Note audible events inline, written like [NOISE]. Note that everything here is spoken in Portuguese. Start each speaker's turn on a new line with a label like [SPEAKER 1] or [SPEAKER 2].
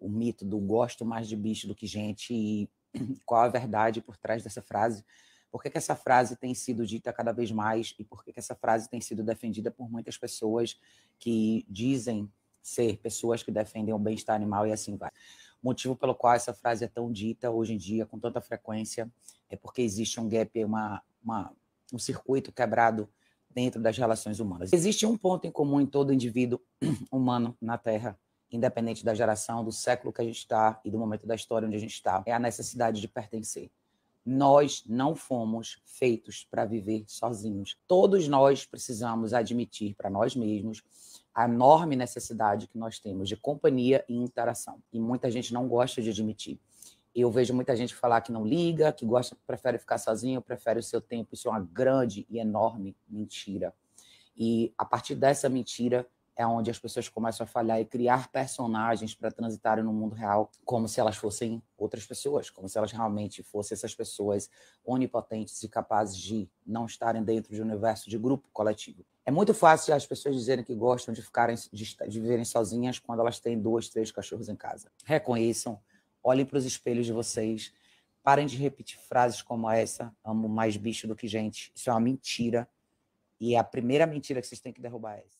[SPEAKER 1] o mito do gosto mais de bicho do que gente e [CLEARS THROAT] qual a verdade por trás dessa frase. Por que, que essa frase tem sido dita cada vez mais e por que, que essa frase tem sido defendida por muitas pessoas que dizem ser pessoas que defendem o bem-estar animal e assim vai. O motivo pelo qual essa frase é tão dita hoje em dia com tanta frequência é porque existe um gap, uma, uma, um circuito quebrado dentro das relações humanas. Existe um ponto em comum em todo indivíduo [CLEARS THROAT] humano na Terra, independente da geração, do século que a gente está e do momento da história onde a gente está, é a necessidade de pertencer. Nós não fomos feitos para viver sozinhos. Todos nós precisamos admitir para nós mesmos a enorme necessidade que nós temos de companhia e interação. E muita gente não gosta de admitir. Eu vejo muita gente falar que não liga, que gosta, prefere ficar sozinho, prefere o seu tempo. Isso é uma grande e enorme mentira. E a partir dessa mentira, é onde as pessoas começam a falhar e criar personagens para transitarem no mundo real como se elas fossem outras pessoas, como se elas realmente fossem essas pessoas onipotentes e capazes de não estarem dentro de um universo de grupo coletivo. É muito fácil as pessoas dizerem que gostam de ficarem de, de viverem sozinhas quando elas têm dois, três cachorros em casa. Reconheçam, olhem para os espelhos de vocês, parem de repetir frases como essa: amo mais bicho do que gente. Isso é uma mentira. E é a primeira mentira que vocês têm que derrubar é essa.